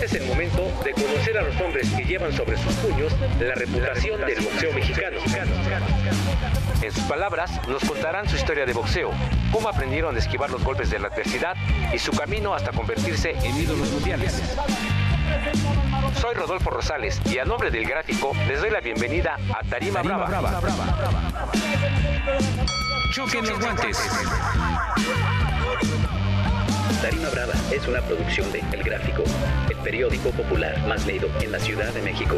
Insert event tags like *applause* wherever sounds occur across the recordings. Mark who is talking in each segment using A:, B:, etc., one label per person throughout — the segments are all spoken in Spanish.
A: Este es el momento de conocer a los hombres que llevan sobre sus puños la reputación del boxeo mexicano. En sus palabras, nos contarán su historia de boxeo, cómo aprendieron a esquivar los golpes de la adversidad y su camino hasta convertirse en ídolos mundiales. Soy Rodolfo Rosales y a nombre del gráfico les doy la bienvenida a Tarima, Brava. Brava. los guantes. Tarima Brava es una producción de El Gráfico, el periódico popular más leído en la Ciudad de México.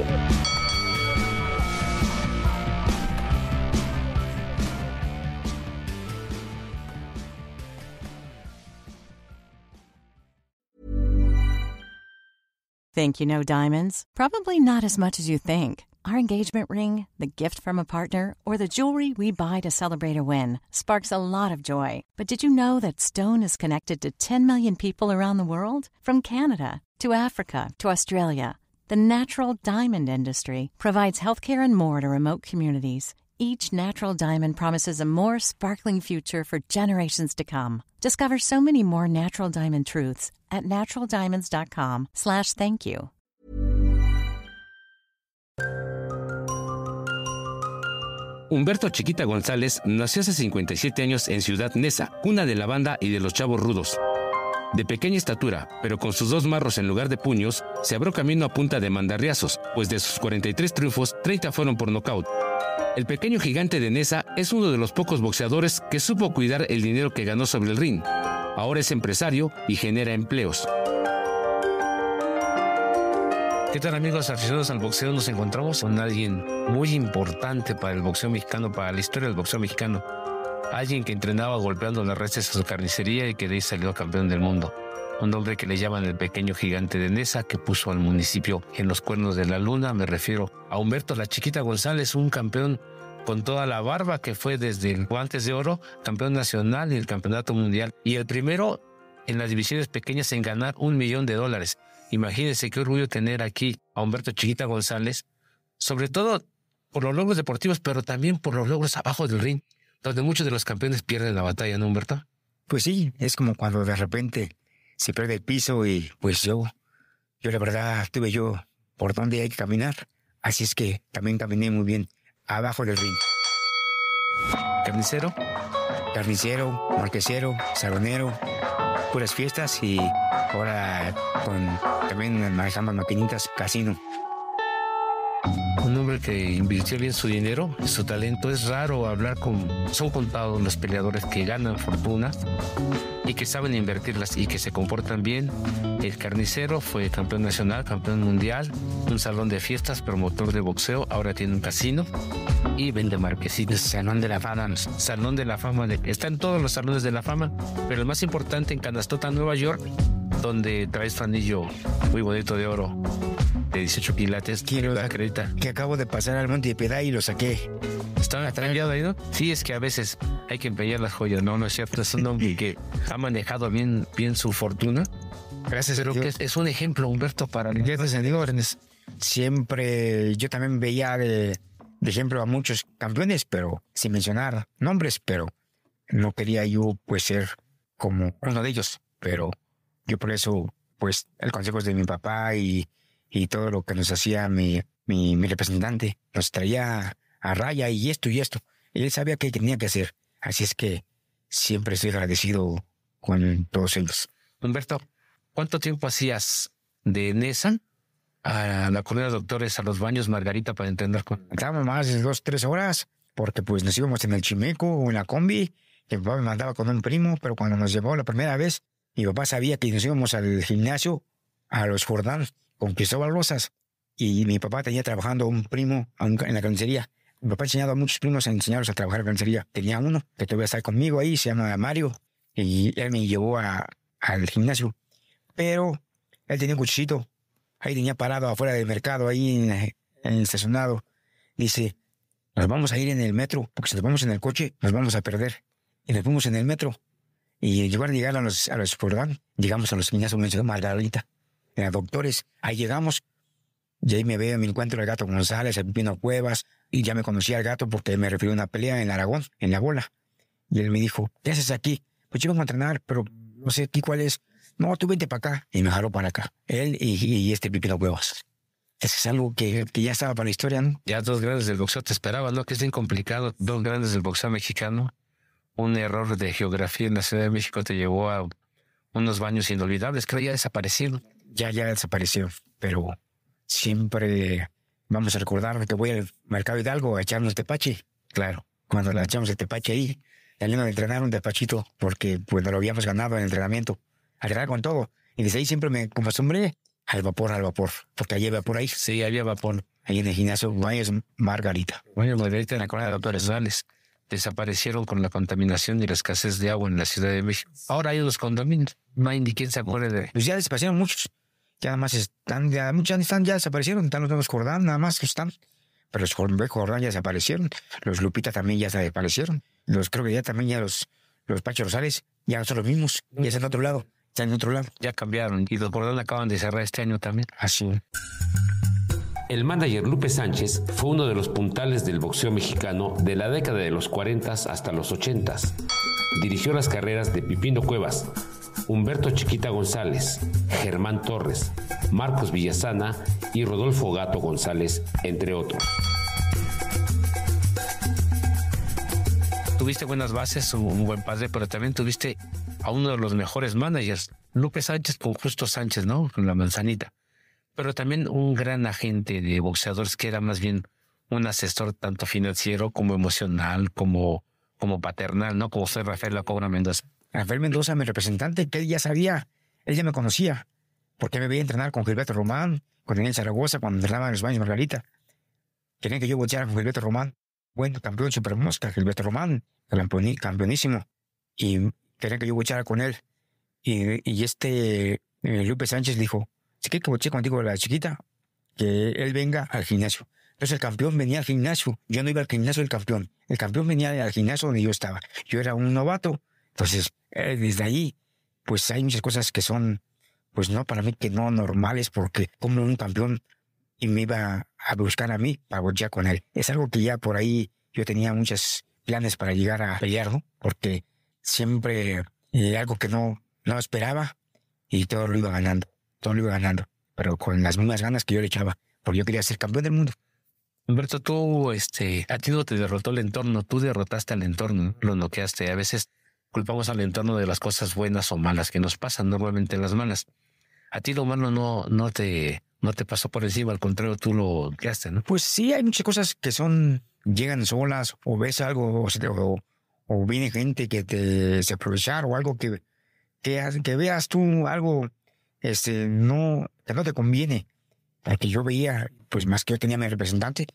B: Think you know diamonds? Probably not as much as you think. our engagement ring, the gift from a partner, or the jewelry we buy to celebrate a win sparks a lot of joy. But did you know that Stone is connected to 10 million people around the world? From Canada to Africa to Australia, the natural diamond industry provides healthcare and more to remote communities. Each natural diamond promises a more sparkling future for generations to come. Discover so many more natural diamond truths at naturaldiamonds.com/slash thank you.
A: Humberto Chiquita González nació hace 57 años en Ciudad Neza, cuna de la banda y de los chavos rudos. De pequeña estatura, pero con sus dos marros en lugar de puños, se abrió camino a punta de mandarriazos, pues de sus 43 triunfos, 30 fueron por nocaut. El pequeño gigante de Nesa es uno de los pocos boxeadores que supo cuidar el dinero que ganó sobre el ring. Ahora es empresario y genera empleos. ¿Qué tal amigos aficionados al boxeo? Nos encontramos con alguien muy importante para el boxeo mexicano, para la historia del boxeo mexicano. Alguien que entrenaba golpeando las restas a su carnicería y que de ahí salió campeón del mundo. Un hombre que le llaman el pequeño gigante de Nesa, que puso al municipio en los cuernos de la luna. Me refiero a Humberto La Chiquita González, un campeón con toda la barba que fue desde el guantes de oro, campeón nacional y el campeonato mundial. Y el primero en las divisiones pequeñas en ganar un millón de dólares. Imagínense qué orgullo tener aquí a Humberto Chiquita González, sobre todo por los logros deportivos, pero también por los logros abajo del ring, donde muchos de los campeones pierden la batalla, ¿no, Humberto? Pues sí, es como cuando de repente se pierde el
C: piso y pues yo, yo la verdad tuve yo por dónde hay que caminar. Así es que también caminé muy bien abajo del ring. Carnicero, carnicero, marquesero, salonero, puras fiestas y
A: ahora con también manejamos maquinitas, casino hombre que invirtió bien su dinero, su talento. Es raro hablar con, son contados los peleadores que ganan fortunas y que saben invertirlas y que se comportan bien. El carnicero fue campeón nacional, campeón mundial, un salón de fiestas, promotor de boxeo, ahora tiene un casino y vende marquesitas. Salón de la fama. Salón de la fama. está en todos los salones de la fama, pero el más importante en Canastota, Nueva York, donde traes tu anillo muy bonito de oro de 18 quilates. Quiero la Que
C: acabo de pasar al Monte de Piedad y lo saqué.
A: Están ¿Está ahí, no? Sí, es que a veces hay que empeñar las joyas. No, no es cierto. Es un hombre que ha manejado bien, bien su fortuna. Gracias, Creo que es, un ejemplo, Humberto, para Siempre
C: yo también veía de, ejemplo a muchos campeones, pero sin mencionar nombres, pero no quería yo pues ser como uno de ellos, pero yo por eso, pues, el consejo es de mi papá y, todo lo que nos hacía mi, mi, representante. Nos traía a raya y esto y esto. Él sabía qué tenía que hacer.
A: Así es que siempre estoy agradecido con todos ellos. Humberto, ¿cuánto tiempo hacías de Nesan a la colonia de doctores, a los baños Margarita para entender? Con... Estábamos más de dos, tres horas, porque pues nos íbamos en el chimeco o en la
C: combi. Mi papá me mandaba con un primo, pero cuando nos llevó la primera vez, mi papá sabía que nos íbamos al gimnasio, a los Jordán, con Cristóbal Rosas. Y mi papá tenía trabajando un primo en la carnicería. Mi papá ha enseñado a muchos primos a enseñarlos a trabajar en carnicería. Tenía uno que todavía está conmigo ahí, se llama Mario. Y él me llevó al gimnasio. Pero él tenía un cuchillito. Ahí tenía parado afuera del mercado, ahí en, en el estacionado. Dice, nos vamos a ir en el metro, porque si nos vamos en el coche, nos vamos a perder. Y nos fuimos en el metro. Y en a llegar a los, a los llegamos a los gimnasios de Margarita, en doctores. Ahí llegamos. Y ahí me veo, me encuentro el gato González, el Pipino Cuevas. Y ya me conocía al gato porque me refirió a una pelea en Aragón, en la bola. Y él me dijo, ¿qué haces aquí? Pues yo vengo a entrenar, pero no sé aquí cuál es. No, tú vente para acá. Y me jaló para acá. Él y, este Pipino Cuevas. Es es algo que, que, ya estaba para la
A: historia, ¿no? Ya dos grandes del boxeo te esperaban, ¿no? Que es bien complicado. Dos grandes del boxeo mexicano un error de geografía en la Ciudad de México te llevó a unos baños inolvidables, creo ya desaparecido Ya, ya desapareció, pero siempre vamos a
C: recordar que voy al mercado Hidalgo a echarnos tepache. Claro, cuando la echamos el tepache ahí, menos entrenar un despachito porque pues no lo habíamos ganado en el entrenamiento. entrenar con todo. Y desde ahí siempre me acostumbré al vapor, al vapor, porque allí había vapor
A: ahí. Sí, había vapor. Ahí en el gimnasio es Margarita. Margarita en la colonia de Doctores Sales desaparecieron con la contaminación y la escasez de agua en la Ciudad de México. Ahora hay dos condominios. No hay ni se acuerde de. Pues ya desaparecieron muchos. Ya nada más están, ya muchos están, ya desaparecieron. Están los nuevos Jordán, nada más están.
C: Pero los Jordán ya desaparecieron. Los Lupita también ya desaparecieron. Los creo que ya también ya los, los Pacho Rosales ya son los mismos. Ya están en otro lado. Están en otro lado. Ya cambiaron.
A: Y los Jordán acaban de cerrar este año también. Así. El manager Lupe Sánchez fue uno de los puntales del boxeo mexicano de la década de los 40 hasta los 80. Dirigió las carreras de Pipino Cuevas, Humberto Chiquita González, Germán Torres, Marcos Villasana y Rodolfo Gato González, entre otros. Tuviste buenas bases, un buen padre, pero también tuviste a uno de los mejores managers, Lupe Sánchez con Justo Sánchez, ¿no? Con la manzanita pero también un gran agente de boxeadores que era más bien un asesor tanto financiero como emocional, como, como paternal, ¿no? Como fue Rafael La Cobra Mendoza. Rafael Mendoza, mi representante, que él ya sabía, él ya me conocía,
C: porque me veía entrenar con Gilberto Román, con Daniel Zaragoza, cuando entrenaba en los baños Margarita. Querían que yo volteara con Gilberto Román, bueno, campeón supermosca, Gilberto Román, campeonísimo, y querían que yo volteara con él. Y, este eh, Lupe Sánchez dijo, ¿Qué? como chico contigo, la chiquita, que él venga al gimnasio. Entonces el campeón venía al gimnasio. Yo no iba al gimnasio del campeón. El campeón venía al gimnasio donde yo estaba. Yo era un novato. Entonces, eh, desde ahí, pues hay muchas cosas que son, pues no para mí que no normales, porque como un campeón y me iba a buscar a mí para voltear con él. Es algo que ya por ahí yo tenía muchos planes para llegar a pelear, Porque siempre eh, algo que no, no esperaba y todo lo iba ganando iba ganando, pero con las mismas ganas que yo le echaba, porque yo quería ser campeón del mundo.
A: Humberto, tú, este, a ti no te derrotó el entorno, tú derrotaste al entorno, lo noqueaste. A veces culpamos al entorno de las cosas buenas o malas que nos pasan, normalmente las malas. A ti lo malo no, no te, no te pasó por encima, al contrario, tú lo noqueaste, ¿no? Pues sí, hay muchas cosas que son, llegan solas, o ves algo, o, viene
C: gente que te se aprovechar, o algo que, que veas tú algo este, no, no te conviene. Que yo veía, pues más que yo tenía mi representante,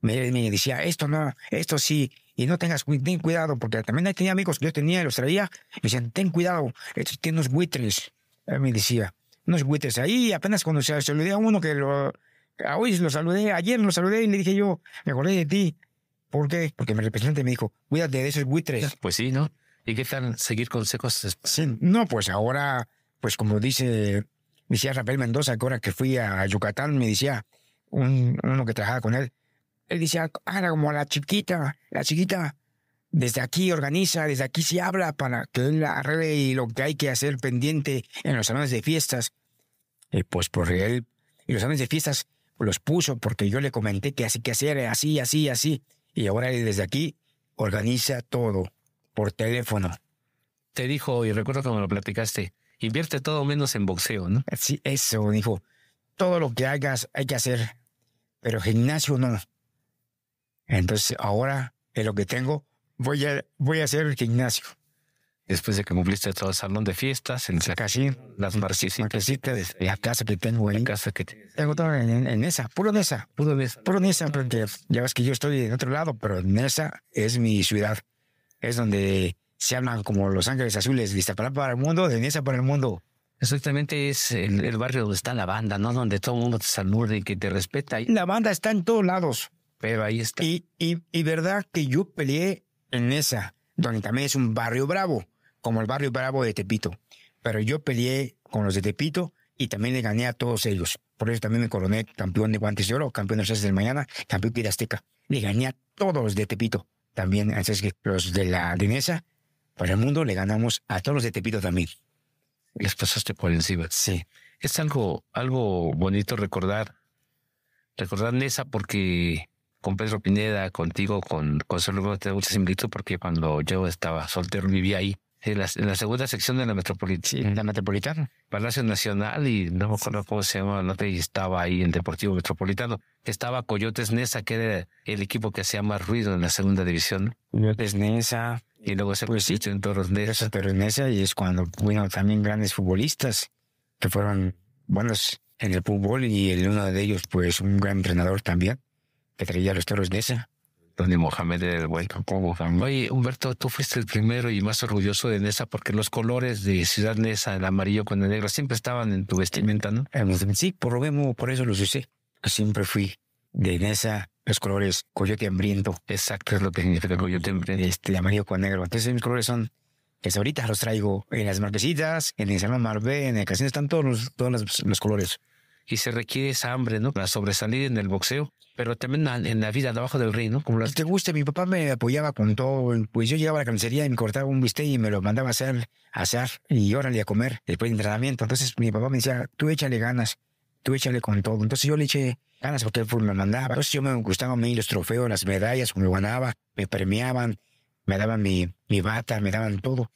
C: me, decía, esto no, esto sí, y no tengas cuidado, porque también tenía amigos que yo tenía, los traía, me decían, ten cuidado, estos tienen unos buitres, Él me decía, unos buitres ahí, apenas cuando se saludé a uno que lo, hoy lo saludé, ayer lo saludé y le dije yo, me acordé de ti, ¿por qué? Porque mi representante me dijo, cuídate de esos buitres. Pues sí, ¿no? ¿Y qué tal seguir consejos? Sí, no, pues ahora, pues como dice me decía Rafael Mendoza, que ahora que fui a Yucatán, me decía uno que trabajaba con él, él decía, ahora como la chiquita, la chiquita, desde aquí organiza, desde aquí se habla para que la red y lo que hay que hacer pendiente en los salones de fiestas. Y pues por pues, él, y los salones de fiestas los puso porque yo le comenté que así que hacer, así, así, así. Y ahora él desde aquí organiza todo por
A: teléfono. Te dijo, y recuerdo cuando lo platicaste, Invierte todo menos en boxeo, ¿no? Sí, eso, dijo. Todo lo que hagas hay que hacer, pero
C: gimnasio no. Entonces, ahora en lo que tengo. Voy a, voy a hacer el
A: gimnasio. Después de que cumpliste todo el salón de fiestas, en la, las la casa que tengo ahí.
C: tengo todo en, en, esa, puro en Puro en Puro esa, porque ya ves que yo estoy en otro lado, pero en esa es mi ciudad. Es donde se hablan como Los Ángeles Azules, lista para el mundo, de para el mundo.
A: Exactamente, es el, barrio donde está la banda, ¿no? Donde todo el mundo te saluda y que te respeta. La banda está en todos
C: lados. Pero ahí está. Y, y, verdad que yo peleé en esa, donde también es un barrio bravo, como el barrio bravo de Tepito. Pero yo peleé con los de Tepito y también le gané a todos ellos. Por eso también me coroné campeón de guantes de oro, campeón de las del mañana, campeón de Azteca. Le gané a todos los de Tepito. También, que los de la Denesa
A: para el mundo le ganamos a todos los de Tepito también. Les pasaste por encima. Sí. Es algo, algo bonito recordar, recordar Nesa porque con Pedro Pineda, contigo, con te tengo mucha similitud porque cuando yo estaba soltero vivía ahí. En la, en la, segunda sección de la metropolitana. la metropolitana. Palacio Nacional y no me acuerdo cómo se llama, no te estaba ahí en Deportivo Metropolitano. Estaba Coyotes Nesa, que era el equipo que hacía más ruido en la segunda división. Coyotes Nesa, y luego se pues sí. en toros de esa y es
C: cuando bueno también grandes futbolistas que fueron buenos en el fútbol y el uno de ellos pues un gran entrenador también
A: que traía los toros de Donde Mohamed era el buen Oye, Humberto, tú fuiste el primero y más orgulloso de Nesa porque los colores de Ciudad Nesa, el amarillo con el negro, siempre estaban en tu vestimenta, ¿no? Sí, por lo mismo, por eso los usé. Siempre fui de Nesa
C: los colores coyote hambriento. Exacto, es lo que significa coyote hambriento. Este, amarillo con negro. Entonces mis colores son que ahorita los traigo en las marquesitas, en el salón marbé, en el casino, están todos los,
A: todos los, colores. Y se requiere esa hambre, ¿no? Para sobresalir en el boxeo, pero también en la vida debajo del rey, ¿no? Como las... Te gusta, mi papá me apoyaba con todo. Pues yo llegaba a la carnicería y me
C: cortaba un bistec y me lo mandaba a hacer, a hacer y órale a comer después del entrenamiento. Entonces mi papá me decía, tú échale ganas, tú échale con todo. Entonces yo le eché ganas él me mandaba. Entonces yo me gustaban a mí los trofeos, las medallas, me ganaba, me premiaban, me daban mi, mi bata, me daban todo.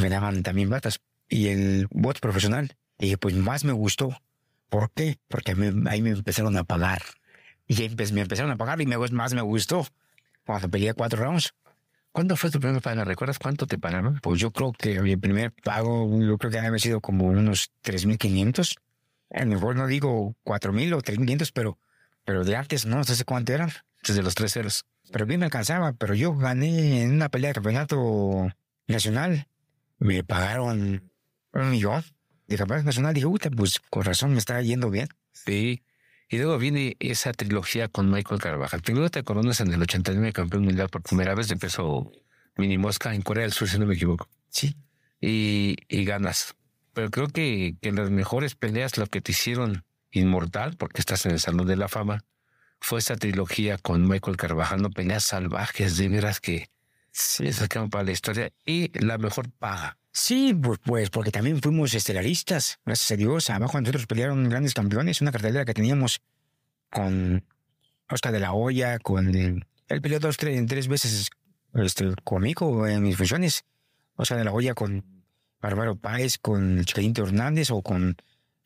C: Me daban también batas. Y el bot profesional, y pues más me gustó. ¿Por qué? Porque ahí me empezaron a pagar. Y ahí me empezaron a pagar y más me gustó. Cuando peleé cuatro rounds. ¿Cuándo fue tu primer pago? ¿Recuerdas cuánto te pagaron? Pues yo creo que mi primer pago, yo creo que había sido como unos 3.500 a lo mejor no digo cuatro mil o 3.500, pero, pero de antes no, no sé cuánto eran, desde los tres ceros. Pero bien me alcanzaba, pero yo gané en una pelea de campeonato nacional, me pagaron un millón de campeonato nacional, dije, uy, pues con razón me está yendo bien.
A: Sí. Y luego viene esa trilogía con Michael Carvajal. Primero te coronas en el 89 campeón mundial por primera vez de peso mini mosca en Corea del Sur, si no me equivoco. Sí. Y, y ganas. Pero creo que, que las mejores peleas, lo que te hicieron inmortal, porque estás en el Salón de la Fama, fue esa trilogía con Michael Carvajal, peleas salvajes, de veras que sí. sacaron para la historia y la mejor paga. Sí, pues, porque también fuimos estelaristas, gracias a Dios.
C: Abajo nosotros pelearon grandes campeones, una cartelera que teníamos con Oscar de la Hoya, con el, él peleó dos, tres, veces este, conmigo en mis funciones. Oscar de la Hoya con Bárbaro Páez con el Hernández o con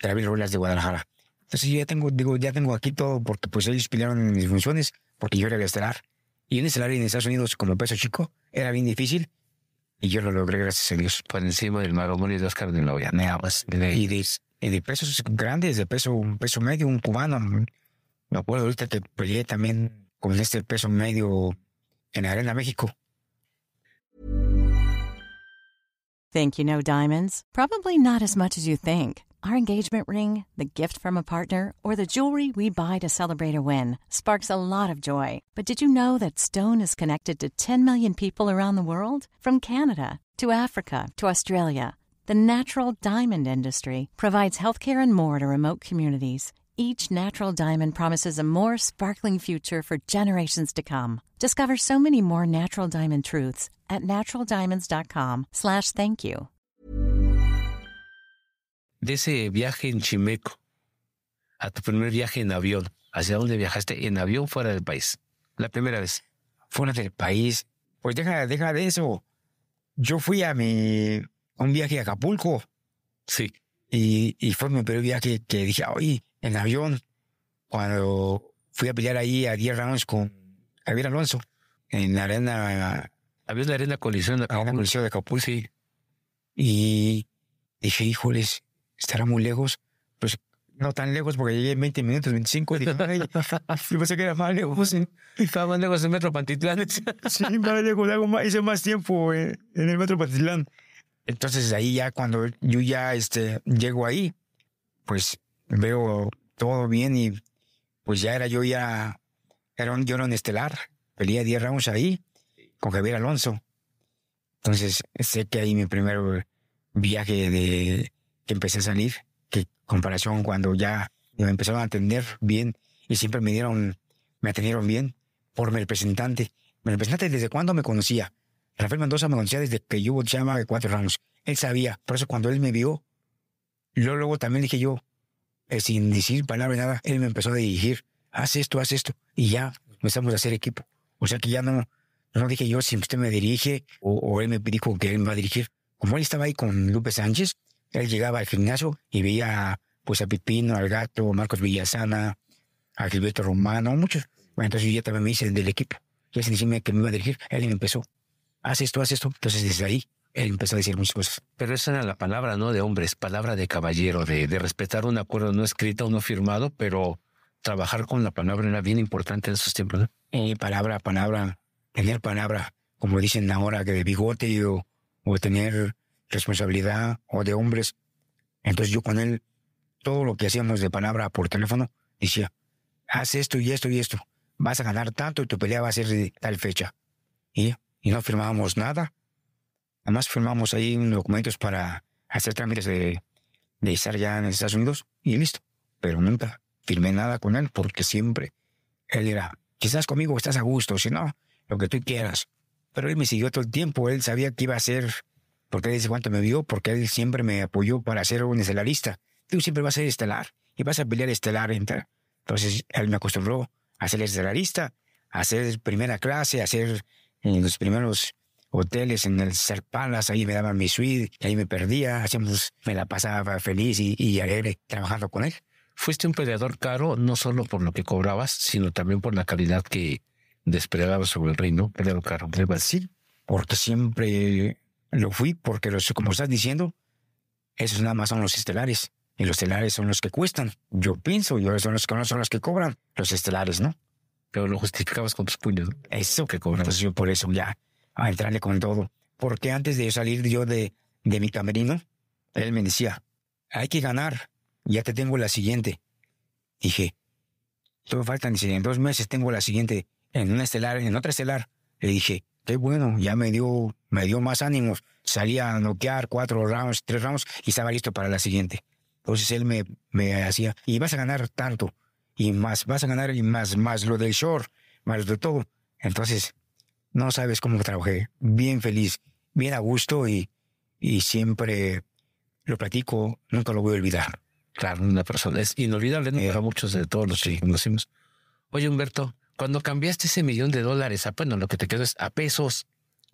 C: David Ruelas de Guadalajara. Entonces yo ya tengo, digo, ya tengo aquí todo porque pues ellos pidieron mis funciones porque yo era el estelar. Y en estelar en Estados Unidos como peso chico era bien difícil y yo lo logré gracias a Dios. Por encima del Mago y de Oscar de Novia, y, de, pesos grandes, de peso, un peso medio, un cubano. Me acuerdo ahorita que peleé también con este peso medio en Arena México.
B: Think you know diamonds? Probably not as much as you think. Our engagement ring, the gift from a partner, or the jewelry we buy to celebrate a win sparks a lot of joy. But did you know that Stone is connected to 10 million people around the world? From Canada to Africa to Australia, the natural diamond industry provides healthcare and more to remote communities each natural diamond promises a more sparkling future for generations to come. Discover so many more natural diamond truths at naturaldiamonds.com/thank you.
A: De ese viaje en Chimeco a tu primer viaje en avión, ¿hacia dónde viajaste en avión fuera del país? La primera vez. Fuera del país. Pues deja, deja de eso.
C: Yo fui a mi un viaje a Acapulco. Sí. Y, y fue mi primer viaje que dije, oye, en avión cuando fui a pelear ahí a 10 rounds con Javier Alonso en la arena. Había una arena colisión de Acapulco. colisión de Acapulco. Sí. Y dije, híjoles, estará muy lejos. Pues no tan lejos porque llegué en 20 minutos, 25. *laughs* Y yo pensé que era más lejos. ¿eh?". Estaba más lejos en Metro Pantitlán. *laughs* sí, más lejos, hice más tiempo en, el Metro Pantitlán. Entonces ahí ya cuando yo ya este, llego ahí, pues veo todo bien y pues ya era yo ya, era un, yo estelar, peleé 10 rounds ahí con Javier Alonso. Entonces sé que ahí mi primer viaje de que empecé a salir, que comparación cuando ya me empezaron a atender bien y siempre me dieron, me atendieron bien por mi representante. Mi representante desde cuándo me conocía. Rafael Mendoza me conocía desde que yo llamaba de cuatro rounds. Él sabía, por eso cuando él me vio, yo luego también dije yo, eh, sin decir palabra nada, él me empezó a dirigir, haz esto, haz esto, y ya empezamos a hacer equipo. O sea que ya no, no dije yo si usted me dirige o, él me dijo que él me va a dirigir. Como él estaba ahí con Lupe Sánchez, él llegaba al gimnasio y veía pues a Pipino, al Gato, Marcos Villasana, a Gilberto Romano, muchos. Bueno, entonces yo ya también me hice del equipo. Ya sin decirme que me iba a dirigir, él me empezó. Haz esto, haz esto. Entonces desde ahí él empezó a decir muchas cosas.
A: Pero esa era la palabra, ¿no? De hombres, palabra de caballero, de, respetar un acuerdo no escrito, no firmado, pero trabajar con la palabra era bien importante en esos tiempos, ¿no? Eh, palabra, palabra, tener palabra,
C: como dicen ahora, que de bigote o, o tener responsabilidad o de hombres. Entonces yo con él, todo lo que hacíamos de palabra por teléfono, decía, haz esto y esto y esto, vas a ganar tanto y tu pelea va a ser de tal fecha. Y, y no firmábamos nada Además, firmamos ahí documentos para hacer trámites de, de estar ya en Estados Unidos y listo. Pero nunca firmé nada con él porque siempre él era, quizás conmigo estás a gusto, si no, lo que tú quieras. Pero él me siguió todo el tiempo, él sabía que iba a ser, porque él dice cuánto me vio, porque él siempre me apoyó para ser un estelarista. Tú siempre vas a ser estelar y vas a pelear estelar. Entonces él me acostumbró a ser estelarista, a ser primera clase, a ser eh, los primeros hoteles en el Serpalas, ahí me daban mi suite, y ahí me perdía, hacíamos, me la pasaba feliz y, alegre
A: trabajando con él. Fuiste un peleador caro, no solo por lo que cobrabas, sino también por la calidad que desplegabas sobre el reino, peleador caro. Sí, porque siempre
C: lo fui, porque los, como estás diciendo, esos nada más son los estelares. Y los estelares son los que cuestan. Yo pienso, yo son los que son los que cobran, los estelares, ¿no? Pero lo justificabas con tus puños. Eso que cobras pues yo por eso ya a entrarle con todo. Porque antes de salir yo de, de mi camerino, él me decía, hay que ganar, ya te tengo la siguiente. Dije, todo faltan, en dos meses tengo la siguiente, en una estelar, en otra estelar. Le dije, qué bueno, ya me dio, me dio más ánimos. salía a noquear cuatro rounds, tres rounds y estaba listo para la siguiente. Entonces él me, me hacía, y vas a ganar tanto, y más, vas a ganar y más, más lo del short, más de todo. Entonces no sabes cómo trabajé. Bien feliz, bien a gusto y, y siempre lo platico, nunca lo voy a olvidar. Claro,
A: una persona es inolvidable ¿no? Eh, a muchos de todos los que conocimos. Oye, Humberto, cuando cambiaste ese millón de dólares a, bueno, lo que te quedó es a pesos,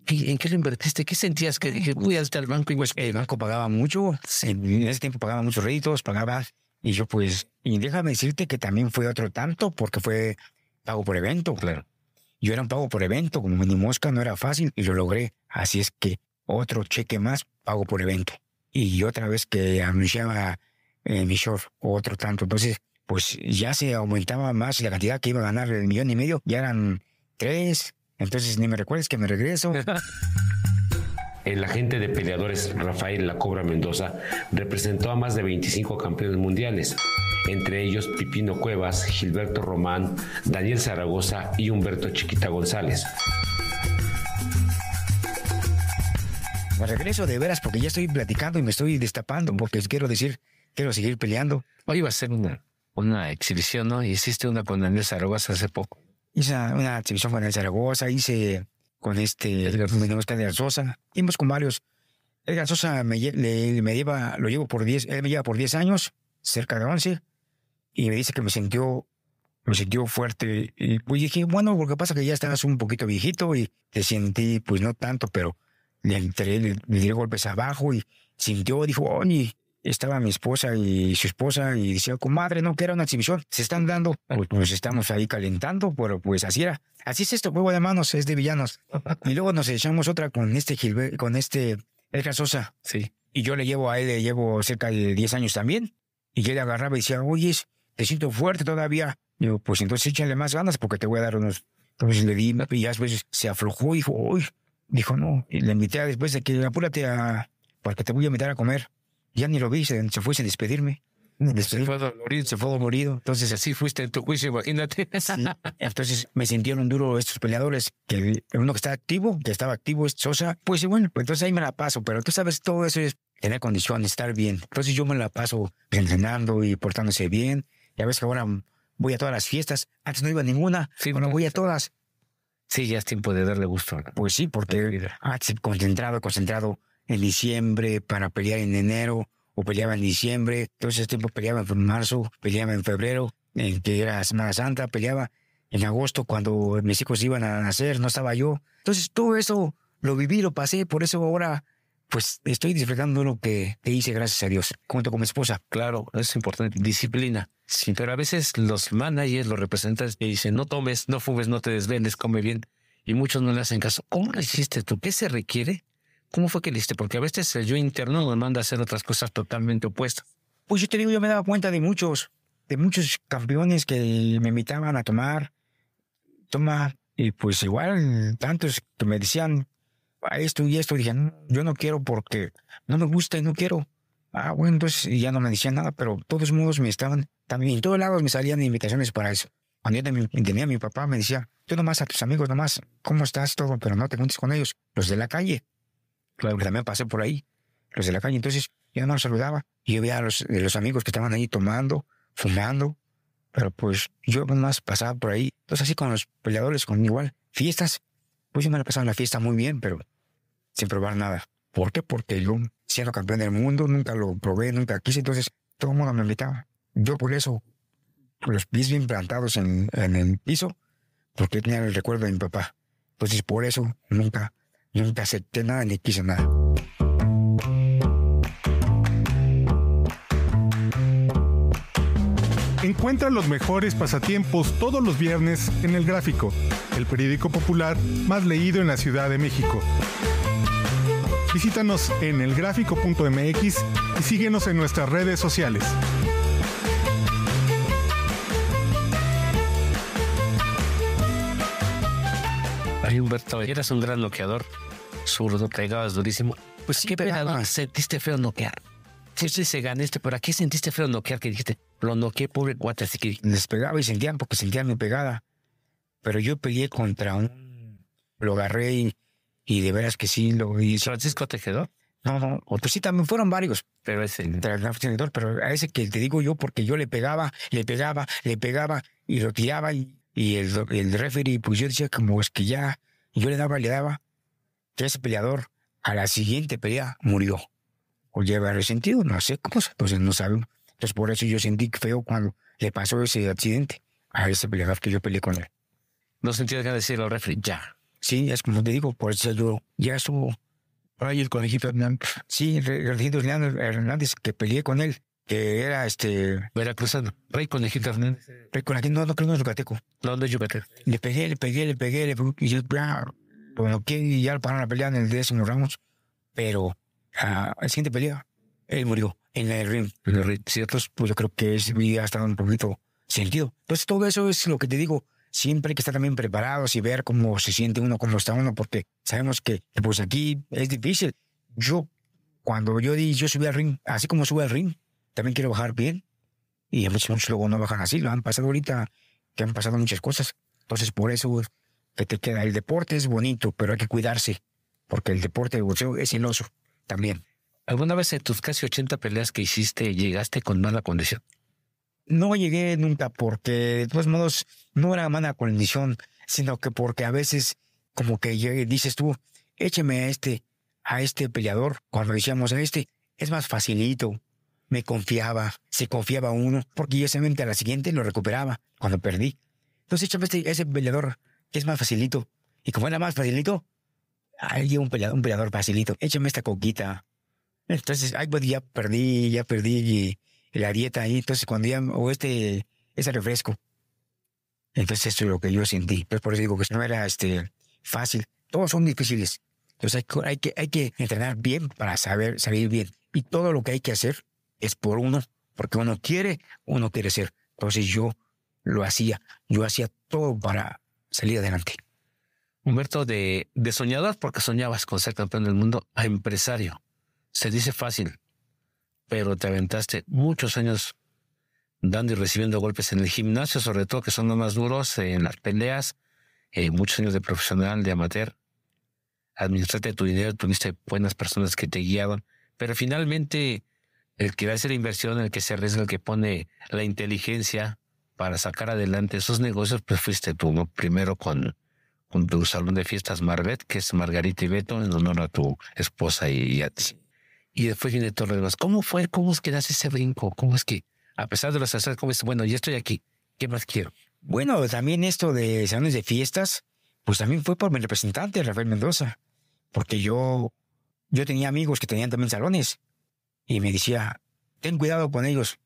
A: ¿en qué lo invertiste? ¿Qué sentías? Que dije, al banco y El banco pagaba mucho, en ese tiempo pagaba muchos réditos, pagaba,
C: y yo pues, y déjame decirte que también fue otro tanto porque fue pago por evento. Claro. Yo era un pago por evento, como mini mosca no era fácil y lo logré. Así es que otro cheque más, pago por evento. Y otra vez que anunciaba eh, mi short, otro tanto. Entonces, pues ya se aumentaba más la cantidad que iba a ganar el millón y medio, ya eran tres. Entonces, ni me recuerdes que me regreso. *laughs*
A: el agente de peleadores Rafael La Cobra Mendoza representó a más de 25 campeones mundiales entre ellos Pipino Cuevas, Gilberto Román, Daniel Zaragoza y Humberto Chiquita González.
C: regreso de veras porque ya estoy platicando y me estoy destapando porque quiero decir, quiero seguir peleando. Hoy iba a ser una, una exhibición, ¿no? hiciste una con Daniel Zaragoza hace poco. Hice una exhibición con Daniel Zaragoza, hice con este Edgar Daniel Sosa, íbamos con varios. Edgar Sosa me, lleva, lo llevo por 10, me lleva por 10 años, cerca de 11 y me dice que me sintió, me sintió fuerte. Y pues dije, bueno, porque pasa que ya estabas un poquito viejito y te sentí, pues no tanto, pero le entré, le, di golpes abajo y sintió, dijo, oye, oh, estaba mi esposa y su esposa y decía, comadre, no, que era una exhibición, se están dando, pues, estamos ahí calentando, pero pues así era. Así es esto, juego de manos, es de villanos. Y luego nos echamos otra con este Gilbert, con este Edgar Sosa. Sí. Y yo le llevo a él, le llevo cerca de 10 años también. Y yo le agarraba y decía, oye, te siento fuerte todavía. Digo, pues entonces échale más ganas porque te voy a dar unos. Entonces le di, y ya después se aflojó y dijo, uy, dijo, no. Y le invité a después de que apúrate a, porque te voy a invitar a comer. Ya ni lo vi, se, se fue sin despedirme.
A: Se fue dolorido, se fue dolorido. Entonces, así fuiste tu imagínate. *laughs* Entonces, me
C: sintieron duro estos peleadores. Que uno que está activo, que estaba activo es Sosa. Pues bueno, pues entonces ahí me la paso. Pero tú sabes, todo eso es tener condición, estar bien. Entonces, yo me la paso entrenando y portándose bien. Ya ves que ahora voy a todas las fiestas. Antes no iba a ninguna. Sí, ahora voy a todas. Sí, ya es tiempo de darle gusto. Pues sí, porque antes ah, concentrado, concentrado en diciembre para pelear en enero o peleaba en diciembre. entonces tiempo peleaba en marzo, peleaba en febrero, en que era Semana Santa, peleaba en agosto cuando mis hijos iban a nacer, no estaba yo. Entonces todo eso lo viví, lo pasé, por eso ahora
A: pues estoy disfrutando lo que, te hice, gracias a Dios, Cuento con mi esposa. Claro, es importante, disciplina. Sí. Pero a veces los managers, los representantes, te dicen, no tomes, no fumes, no te desvendes, come bien. Y muchos no le hacen caso. ¿Cómo lo hiciste tú? ¿Qué se requiere? ¿Cómo fue que lo hiciste? Porque a veces el yo interno nos manda a hacer otras cosas totalmente opuestas. Pues yo te digo, yo me daba cuenta
C: de muchos, de muchos campeones que me invitaban a tomar, tomar. Y pues igual tantos que me decían, a esto y esto. dije, mm, yo no quiero porque no me gusta y no quiero. Ah, bueno, entonces ya no me decían nada, pero todos modos me estaban también. En todos lados me salían invitaciones para eso. Cuando yo tenía, a mi papá, me decía, tú nomás a tus amigos, nomás, ¿cómo estás todo? Pero no te juntes con ellos, los de la calle. Claro que también pasé por ahí, los de la calle. Entonces yo no los saludaba. Y yo veía a los, eh, los amigos que estaban ahí tomando, fumando, pero pues yo nomás pasaba por ahí. Entonces así con los peleadores, con igual, fiestas. Pues yo me la pasaba en la fiesta muy bien, pero sin probar nada. ¿Por qué? Porque yo, siendo campeón del mundo, nunca lo probé, nunca quise, entonces todo el mundo me invitaba. Yo por eso, los pies bien plantados en, en el piso, porque tenía el recuerdo de mi papá. Entonces por eso nunca, nunca acepté nada ni quise nada.
A: Encuentra los mejores pasatiempos todos los viernes en El Gráfico, el periódico popular más leído en la Ciudad de México. Visítanos en elgráfico.mx y síguenos en nuestras redes sociales. Ay, Humberto, eras un gran noqueador. Zurdo, pegabas durísimo. Pues sí, ¿qué pegado, ah, sentiste feo noquear? Sí, sí, se ganaste, pero ¿a qué sentiste feo noquear que dijiste? Lo noqueé, pobre guate. así que... Les pegaba y sentían porque sentían mi pegada. Pero yo
C: pegué contra un... Lo agarré y y de veras que sí lo hizo. ¿Francisco Tejedor? No, no, otros pues sí también fueron varios, pero ese pero a ese que te digo yo, porque yo le pegaba, le pegaba, le pegaba y lo tiraba y, y el, el referee, pues yo decía como es que ya, yo le daba, le daba, ese peleador a la siguiente pelea murió. O lleva resentido, no sé cómo, entonces pues no sabemos. Entonces por eso yo sentí feo cuando le pasó ese accidente a ese peleador que yo peleé con él.
A: No sentía que decirlo, al referee, ya,
C: Sí, es como te digo, por eso yo ya estuvo. Ay, el conejito Hernández. Sí, el conejito Hernández, que peleé con él,
A: que era este. Veracruzano, Rey Conejito Hernández.
C: Rey Conejito, no, no creo no es yucateco.
A: No, no es yucateco.
C: Le pegué, le pegué, le pegué, le pegué, y yo, bueno, Y ya pararon la pelea en el décimo Ramos, pero ah, la siguiente pelea, él murió en el ring. En el Pues yo creo que ese vida hasta un poquito sentido. Entonces, todo eso es lo que te digo siempre hay que estar también preparados y ver cómo se siente uno, cómo está uno, porque sabemos que pues aquí es difícil. Yo, cuando yo, di, yo subí al ring, así como sube al ring, también quiero bajar bien. Y a muchos luego no bajan así, lo han pasado ahorita, que han pasado muchas cosas. Entonces, por eso que te queda. El deporte es bonito, pero hay que cuidarse, porque el deporte de boxeo es sinoso
A: también. ¿Alguna vez en tus casi 80 peleas que hiciste llegaste con mala condición?
C: No llegué nunca porque de todos modos no era mala condición, sino que porque a veces como que llegué, dices tú, écheme a este, a este peleador, cuando decíamos a este, es más facilito, me confiaba, se confiaba uno, porque yo simplemente a la siguiente lo recuperaba cuando perdí. Entonces échame este, a ese peleador, que es más facilito, y como era más facilito, alguien un peleador, un peleador facilito, échame esta coquita. Entonces, ahí pues, ya perdí, ya perdí y la dieta ahí, entonces cuando ya, o este, ese refresco. Entonces esto es lo que yo sentí. pues por eso digo que no era este, fácil. Todos son difíciles. Entonces hay que, hay, que, entrenar bien para saber salir bien. Y todo lo que hay que hacer es por uno, porque uno quiere, uno quiere ser. Entonces yo lo hacía, yo hacía todo para salir
A: adelante. Humberto, de, de soñador, porque soñabas con ser campeón del mundo, a empresario. Se dice fácil, pero te aventaste muchos años dando y recibiendo golpes en el gimnasio, sobre todo que son los más duros eh, en las peleas, eh, muchos años de profesional, de amateur. Administraste tu dinero, tuviste buenas personas que te guiaban, pero finalmente el que va hace la inversión, el que se arriesga, el que pone la inteligencia para sacar adelante esos negocios, pues fuiste tú, Primero con, con tu salón de fiestas Marbet, que es Margarita y Beto, en honor a tu esposa y a ti y después viene de Vas. ¿Cómo fue? ¿Cómo es que das ese brinco? ¿Cómo es que, a pesar de las... asaltos, cómo es, bueno, ya estoy aquí, ¿qué más quiero? Bueno, también esto de salones de fiestas,
C: pues también fue por mi representante, Rafael Mendoza, porque yo, yo tenía amigos que tenían también salones y me decía, ten cuidado con ellos.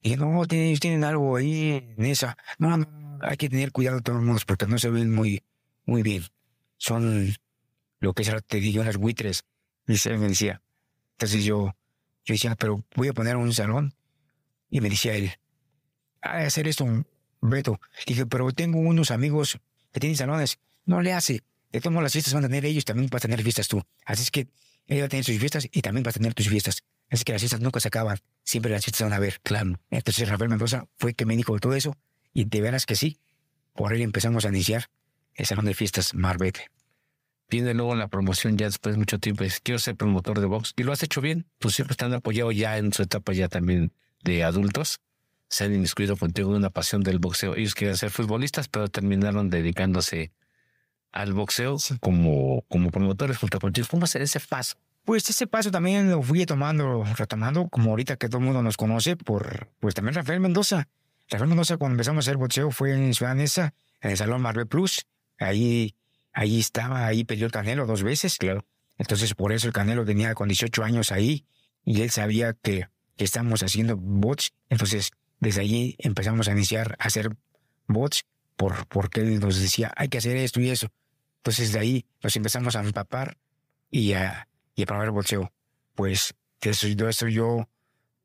C: Y no, ellos tienen algo ahí en esa. No, no, hay que tener cuidado todos los porque no se ven muy, muy bien. Son lo que es, te digo, las buitres. Y se me decía, entonces yo, yo decía, ah, pero voy a poner un salón. Y me decía él, a ah, hacer esto, Beto. Dije, pero tengo unos amigos que tienen salones. No le hace. De todas las fiestas van a tener ellos, también vas a tener fiestas tú. Así es que ella va a tener sus fiestas y también vas a tener tus fiestas. Así que las fiestas nunca se acaban. Siempre las fiestas van a ver. Claro. Entonces Rafael Mendoza fue que me dijo todo eso. Y de veras que sí. Por ahí empezamos a iniciar
A: el Salón de Fiestas Marbete viene luego en la promoción ya después de mucho tiempo y dice, quiero ser promotor de box. Y lo has hecho bien, pues siempre están apoyado ya en su etapa ya también de adultos. Se han inmiscuido contigo en una pasión del boxeo. Ellos querían ser futbolistas, pero terminaron dedicándose al boxeo como, como promotores junto contigo. ¿Cómo hacer ese paso?
C: Pues ese paso también lo fui tomando, retomando, como ahorita que todo el mundo nos conoce, por pues también Rafael Mendoza. Rafael Mendoza, cuando empezamos a hacer boxeo, fue en Ciudad Neza, en el Salón Marvel Plus. Ahí Ahí estaba, ahí peleó el Canelo dos veces. Claro. Entonces, por eso el Canelo tenía con 18 años ahí y él sabía que, estamos estábamos haciendo bots. Entonces, desde allí empezamos a iniciar a hacer bots por, porque él nos decía, hay que hacer esto y eso. Entonces, de ahí nos empezamos a empapar y a, y a probar el boxeo. Pues, de eso, de yo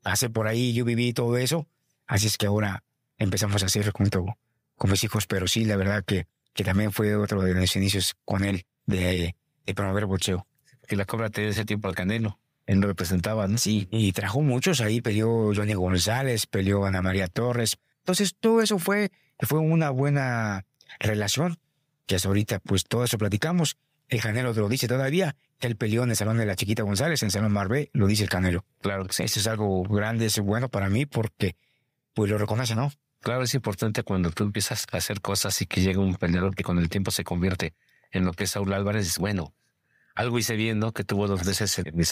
C: hace por ahí, yo viví todo eso. Así es que ahora empezamos a hacer junto con mis hijos, pero sí, la verdad que que también fue otro de los inicios con él de, de promover bocheo Que la cobra te ese tiempo al Canelo. Él lo representaba, ¿no? Sí, y trajo muchos ahí. Peleó Johnny González, peleó Ana María Torres. Entonces, todo eso fue, fue una buena relación. Que hasta ahorita, pues todo eso platicamos. El Canelo lo dice todavía. Él peleó en el salón de la chiquita González, en el salón Marbé, lo dice el Canelo. Claro que sí. Eso es algo grande, es bueno para mí porque,
A: pues lo reconoce, ¿no? Claro, es importante cuando tú empiezas a hacer cosas y que llega un peleador que con el tiempo se convierte en lo que es Saúl Álvarez. Bueno, algo hice bien, ¿no? Que tuvo dos veces
C: en mi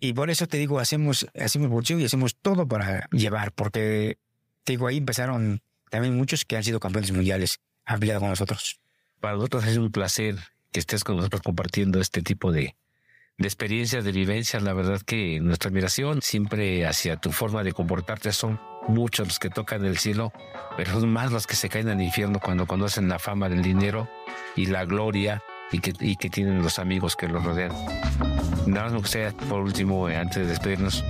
C: Y por eso te digo, hacemos, hacemos y hacemos todo para llevar, porque te digo, ahí empezaron también muchos que han sido campeones mundiales, han peleado con nosotros.
A: Para nosotros es un placer que estés con nosotros compartiendo este tipo de, de experiencias, de vivencias. La verdad que nuestra admiración siempre hacia tu forma de comportarte son muchos los que tocan el cielo, pero son más los que se caen al infierno cuando conocen la fama del dinero y la gloria y que, tienen los amigos que los rodean. Nada más me gustaría, por último, eh, antes de despedirnos,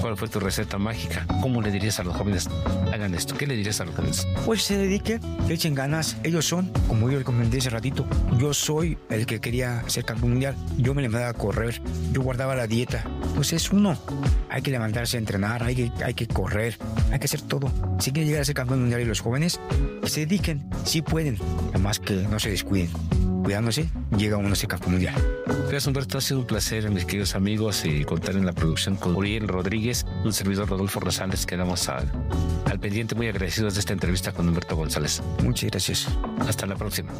A: ¿cuál fue tu receta mágica? ¿Cómo le dirías a los jóvenes, hagan esto? ¿Qué le dirías a los jóvenes?
C: Pues se dediquen, le echen ganas. Ellos son, como yo les comenté hace ratito, yo soy el que quería ser campeón mundial. Yo me levantaba a correr, yo guardaba la dieta. Pues es uno, hay que levantarse a entrenar, hay que, hay que correr, hay que hacer todo. Si quieren llegar a ser campeón mundial y los jóvenes, se dediquen, sí pueden, además que no se descuiden cuidándose, llega uno a ese campo mundial.
A: Gracias Humberto, ha sido un placer, mis queridos amigos, y eh, contar en la producción con Uriel Rodríguez, un servidor Rodolfo Rosales, quedamos al, al pendiente muy agradecidos de esta entrevista con Humberto González. Muchas gracias. Hasta la próxima.